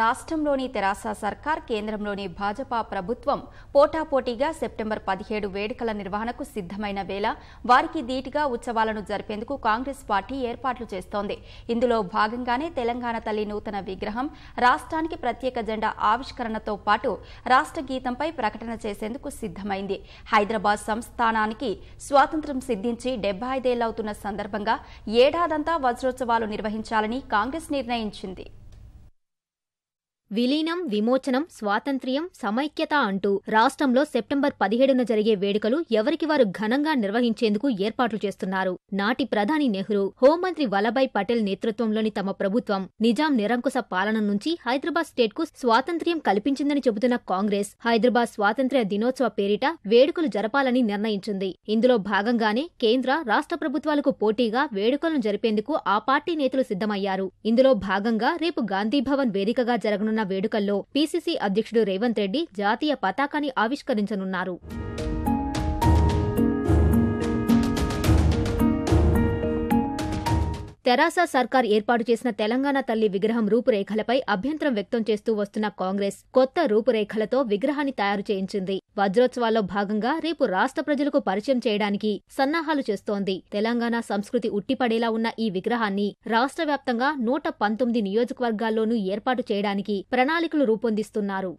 రాష్ట్రంలోని తెరాస సర్కార్ కేంద్రంలోని భాజపా ప్రభుత్వం పోటాపోటీగా సెప్టెంబర్ పదిహేడు వేడుకల నిర్వహణకు సిద్దమైన వేళ వారికి ధీటుగా ఉత్సవాలను జరిపేందుకు కాంగ్రెస్ పార్టీ ఏర్పాట్లు చేస్తోంది ఇందులో భాగంగానే తెలంగాణ తల్లి నూతన విగ్రహం రాష్ట్రానికి ప్రత్యేక జెండా ఆవిష్కరణతో పాటు రాష్ట్ర గీతంపై ప్రకటన చేసేందుకు సిద్దమైంది హైదరాబాద్ సంస్థానానికి స్వాతంత్ర్యం సిద్ధించి డెబ్బై ఐదేళ్లవుతున్న సందర్భంగా ఏడాదంతా వజ్రోత్సవాలు నిర్వహించాలని కాంగ్రెస్ నిర్ణయించింది విలీనం విమోచనం స్వాతంత్ర్యం సమైక్యత అంటూ రాష్ట్రంలో సెప్టెంబర్ పదిహేడున జరిగే వేడుకలు ఎవరికి వారు ఘనంగా నిర్వహించేందుకు ఏర్పాట్లు చేస్తున్నారు నాటి ప్రధాని నెహ్రూ హోంమంత్రి వల్లభాయ్ పటేల్ నేతృత్వంలోని తమ ప్రభుత్వం నిజాం నిరంకుశ పాలన నుంచి హైదరాబాద్ స్టేట్కు స్వాతంత్ర్యం కల్పించిందని చెబుతున్న కాంగ్రెస్ హైదరాబాద్ స్వాతంత్ర్య దినోత్సవ పేరిట వేడుకలు జరపాలని నిర్ణయించింది ఇందులో భాగంగానే కేంద్ర రాష్ట్ర ప్రభుత్వాలకు పోటీగా వేడుకలను జరిపేందుకు ఆ పార్టీ నేతలు సిద్ధమయ్యారు ఇందులో భాగంగా రేపు గాంధీభవన్ వేదికగా జరగనున్న వేడుకల్లో పీసీసీ అధ్యక్షుడు రేవంత్ రెడ్డి జాతీయ పతాకాన్ని ఆవిష్కరించనున్నారు తెరాస సర్కార్ ఏర్పాటు చేసిన తెలంగాణ తల్లి విగ్రహం రూపురేఖలపై అభ్యంతరం వ్యక్తం చేస్తూ వస్తున్న కాంగ్రెస్ కొత్త రూపురేఖలతో విగ్రహాన్ని తయారు చేయించింది వజ్రోత్సవాల్లో భాగంగా రేపు రాష్ట్ర ప్రజలకు పరిచయం చేయడానికి సన్నాహాలు చేస్తోంది తెలంగాణ సంస్కృతి ఉట్టిపడేలా ఉన్న ఈ విగ్రహాన్ని రాష్ట్ర వ్యాప్తంగా నూట పంతొమ్మిది నియోజకవర్గాల్లోనూ ఏర్పాటు చేయడానికి ప్రణాళికలు రూపొందిస్తున్నారు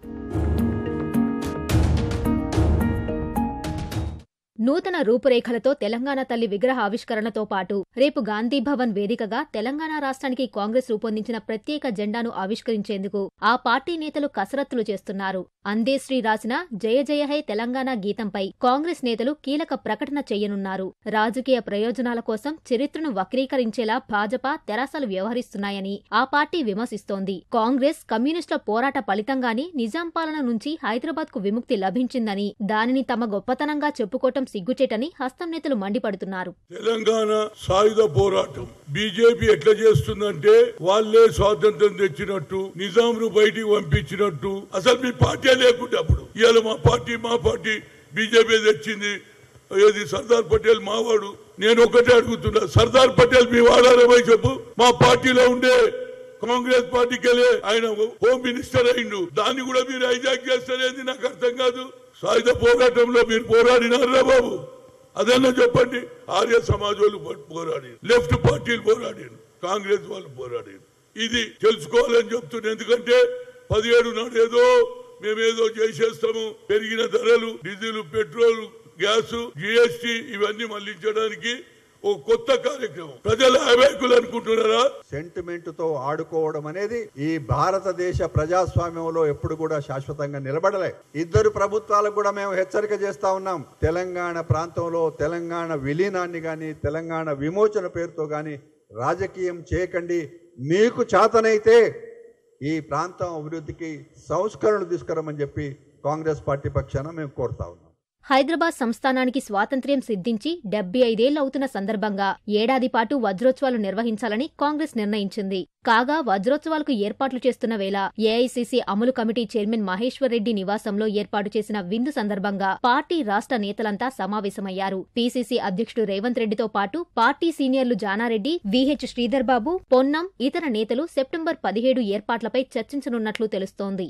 నూతన రూపురేఖలతో తెలంగాణ తల్లి విగ్రహ ఆవిష్కరణతో పాటు రేపు గాంధీభవన్ వేదికగా తెలంగాణ రాష్ట్రానికి కాంగ్రెస్ రూపొందించిన ప్రత్యేక జెండాను ఆవిష్కరించేందుకు ఆ పార్టీ నేతలు కసరత్తులు చేస్తున్నారు అందే శ్రీ రాసిన జయ జయ హై తెలంగాణ గీతంపై కాంగ్రెస్ నేతలు కీలక ప్రకటన చేయనున్నారు రాజకీయ ప్రయోజనాల కోసం చరిత్రను వక్రీకరించేలా భాజపా తెరాసలు వ్యవహరిస్తున్నాయని ఆ పార్టీ విమర్శిస్తోంది కాంగ్రెస్ కమ్యూనిస్టుల పోరాట ఫలితంగానే నిజాం పాలన నుంచి హైదరాబాద్కు విముక్తి లభించిందని దానిని తమ గొప్పతనంగా చెప్పుకోవటం సిగ్గుచేటని హస్తం నేతలు మండిపడుతున్నారు తెలంగాణ సాయుధ పోరాటం బీజేపీ ఎట్లా చేస్తుందంటే వాళ్ళే స్వాతంత్రం తెచ్చినట్టు నిజాం ను బయటికి పంపించినట్టు అసలు మీ పార్టీ లేకుండా అప్పుడు ఇవాళ మా పార్టీ మా పార్టీ బీజేపీ తెచ్చింది ఏది సర్దార్ పటేల్ మావాడు నేను ఒకటే అడుగుతున్నా సర్దార్ పటేల్ మీ వాడాలేమై చెప్పు మా పార్టీలో ఉండే కాంగ్రెస్ పార్టీకి వెళ్ళే ఆయన హోమ్ మినిస్టర్ అయిండు దాన్ని కూడా మీరు హైజాక్ చేస్తారేది నాకు అర్థం కాదు సాయుధ పోరాటంలో మీరు పోరాడినారా బాబు అదన్నా చెప్పండి ఆర్య సమాజ వాళ్ళు పోరాడి లెఫ్ట్ పార్టీలు పోరాడి కాంగ్రెస్ వాళ్ళు పోరాడి ఇది తెలుసుకోవాలని చెప్తున్నా ఎందుకంటే పదిహేడు నాడు ఏదో మేమేదో చేసేస్తాము పెరిగిన ధరలు డీజిల్ పెట్రోల్ గ్యాస్ జిఎస్టి ఇవన్నీ మళ్లించడానికి ఓ కొత్త కార్యక్రమం ప్రజల అవేకులు అనుకుంటున్నారా సెంటిమెంట్ తో ఆడుకోవడం అనేది ఈ భారతదేశ ప్రజాస్వామ్యంలో ఎప్పుడు కూడా శాశ్వతంగా నిలబడలే ఇద్దరు ప్రభుత్వాలకు కూడా మేము హెచ్చరిక చేస్తా ఉన్నాం తెలంగాణ ప్రాంతంలో తెలంగాణ విలీనాన్ని కానీ తెలంగాణ విమోచన పేరుతో కానీ రాజకీయం చేయకండి మీకు చేతనైతే ఈ ప్రాంతం అభివృద్ధికి సంస్కరణలు తీసుకురమని చెప్పి కాంగ్రెస్ పార్టీ పక్షాన మేము కోరుతా ఉన్నాం హైదరాబాద్ సంస్థానానికి స్వాతంత్ర్యం సిద్ధించి డెబ్బై ఐదేళ్లు అవుతున్న సందర్భంగా ఏడాది పాటు వజ్రోత్సవాలు నిర్వహించాలని కాంగ్రెస్ నిర్ణయించింది కాగా వజ్రోత్సవాలకు ఏర్పాట్లు చేస్తున్న వేళ ఏఐసీసీ అమలు కమిటీ చైర్మన్ మహేశ్వర్ రెడ్డి నివాసంలో ఏర్పాటు చేసిన విందు సందర్భంగా పార్టీ రాష్ట్ర నేతలంతా సమావేశమయ్యారు పీసీసీ అధ్యక్షుడు రేవంత్ రెడ్డితో పాటు పార్టీ సీనియర్లు జానారెడ్డి విహెచ్ శ్రీధర్బాబు పొన్నం ఇతర నేతలు సెప్టెంబర్ పదిహేడు ఏర్పాట్లపై చర్చించనున్నట్లు తెలుస్తోంది